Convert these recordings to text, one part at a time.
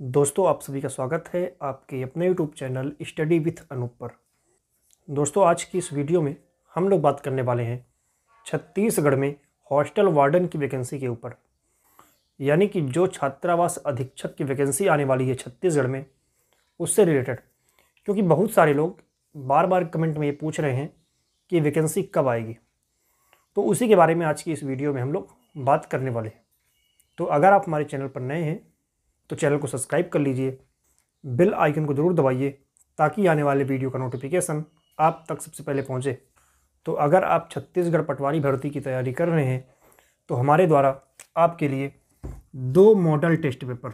दोस्तों आप सभी का स्वागत है आपके अपने YouTube channel study with Anoop पर दोस्तों आज की इस वीडियो में हम लोग बात करने वाले हैं छत्तीसगढ़ में हॉस्टल वार्डन की वैकेंसी के ऊपर यानी कि जो छात्रावास अधीक्षक की वैकेंसी आने वाली है छत्तीसगढ़ में उससे रिलेटेड क्योंकि बहुत सारे लोग बार बार कमेंट में ये पूछ रहे हैं कि वैकेंसी कब आएगी तो उसी के बारे में आज की इस वीडियो में हम लोग बात करने वाले हैं तो अगर आप हमारे चैनल पर नए हैं तो चैनल को सब्सक्राइब कर लीजिए बिल आइकन को ज़रूर दबाइए ताकि आने वाले वीडियो का नोटिफिकेशन आप तक सबसे पहले पहुँचे तो अगर आप छत्तीसगढ़ पटवारी भर्ती की तैयारी कर रहे हैं तो हमारे द्वारा आपके लिए दो मॉडल टेस्ट पेपर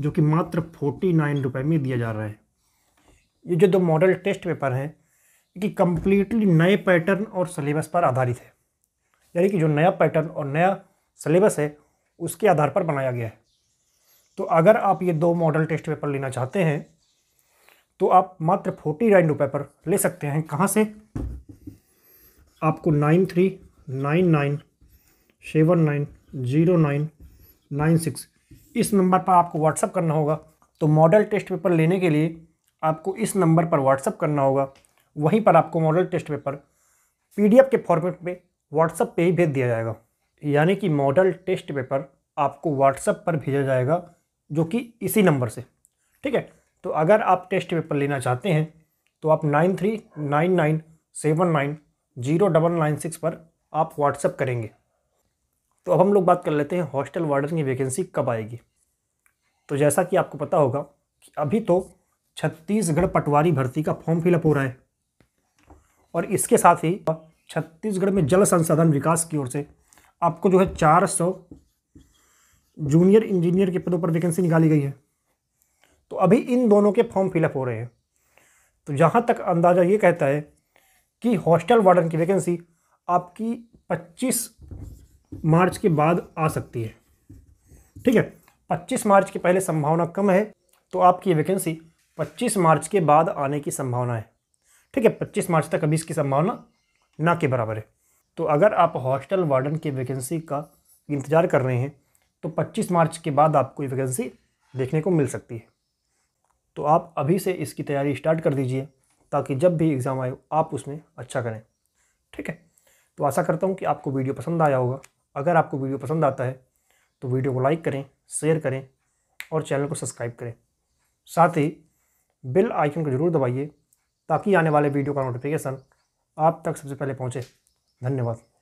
जो कि मात्र फोर्टी नाइन रुपये में दिया जा रहा है ये जो दो मॉडल टेस्ट पेपर हैं कि कम्प्लीटली नए पैटर्न और सिलेबस पर आधारित है यानी कि जो नया पैटर्न और नया सिलेबस है उसके आधार पर बनाया गया है तो अगर आप ये दो मॉडल टेस्ट पेपर लेना चाहते हैं तो आप मात्र फोर्टी नाइन रुपये पर ले सकते हैं कहाँ से आपको nine three nine nine seven nine zero nine nine six इस नंबर पर आपको व्हाट्सअप करना होगा तो मॉडल टेस्ट पेपर लेने के लिए आपको इस नंबर पर व्हाट्सअप करना होगा वहीं पर आपको मॉडल टेस्ट पेपर पीडीएफ के फॉर्मेट में व्हाट्सएप पे ही भेज दिया जाएगा यानी कि मॉडल टेस्ट पेपर आपको व्हाट्सअप पर भेजा जाएगा जो कि इसी नंबर से ठीक है तो अगर आप टेस्ट पेपर लेना चाहते हैं तो आप nine three nine nine seven nine zero double nine six पर आप व्हाट्सअप करेंगे तो अब हम लोग बात कर लेते हैं हॉस्टल वार्डन की वैकेंसी कब आएगी तो जैसा कि आपको पता होगा कि अभी तो छत्तीसगढ़ पटवारी भर्ती का फॉर्म फिलअप हो रहा है और इसके साथ ही छत्तीसगढ़ में जल संसाधन विकास की ओर से आपको जो है चार सौ जूनियर इंजीनियर के पदों पर वैकेंसी निकाली गई है तो अभी इन दोनों के फॉर्म फिलअप हो रहे हैं तो जहाँ तक अंदाज़ा ये कहता है कि हॉस्टल वार्डन की वैकेंसी आपकी 25 मार्च के बाद आ सकती है ठीक है 25 मार्च के पहले संभावना कम है तो आपकी वैकेंसी 25 मार्च के बाद आने की संभावना है ठीक है 25 मार्च तक अभी इसकी संभावना ना के बराबर है तो अगर आप हॉस्टल वार्डन की वैकेंसी का इंतज़ार कर रहे हैं तो 25 मार्च के बाद आपको ये वैकेंसी देखने को मिल सकती है तो आप अभी से इसकी तैयारी स्टार्ट कर दीजिए ताकि जब भी एग्ज़ाम आए आप उसमें अच्छा करें ठीक है तो आशा करता हूँ कि आपको वीडियो पसंद आया होगा अगर आपको वीडियो पसंद आता है तो वीडियो को लाइक करें शेयर करें और चैनल को सब्सक्राइब करें साथ ही बेल आइकन को ज़रूर दबाइए ताकि आने वाले वीडियो का नोटिफिकेशन आप तक सबसे पहले पहुँचे धन्यवाद